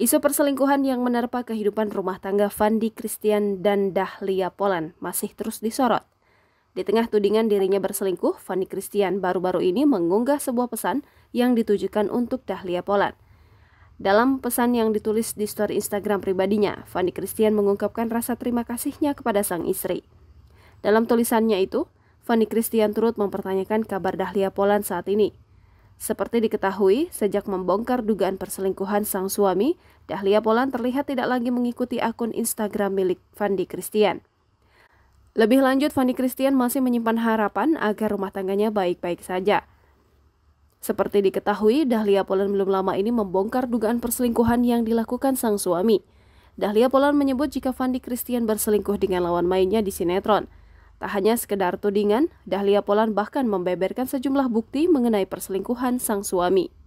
Isu perselingkuhan yang menerpa kehidupan rumah tangga Fandi Christian dan Dahlia Polan masih terus disorot. Di tengah tudingan dirinya berselingkuh, Fandi Christian baru-baru ini mengunggah sebuah pesan yang ditujukan untuk Dahlia Polan. Dalam pesan yang ditulis di story Instagram pribadinya, Fandi Christian mengungkapkan rasa terima kasihnya kepada sang istri. Dalam tulisannya itu, Fandi Christian turut mempertanyakan kabar Dahlia Polan saat ini – seperti diketahui, sejak membongkar dugaan perselingkuhan sang suami, Dahlia Polan terlihat tidak lagi mengikuti akun Instagram milik Fandi Christian. Lebih lanjut, Fandi Christian masih menyimpan harapan agar rumah tangganya baik-baik saja. Seperti diketahui, Dahlia Polan belum lama ini membongkar dugaan perselingkuhan yang dilakukan sang suami. Dahlia Polan menyebut jika Fandi Christian berselingkuh dengan lawan mainnya di sinetron – Tak hanya sekedar tudingan, Dahlia Polan bahkan membeberkan sejumlah bukti mengenai perselingkuhan sang suami.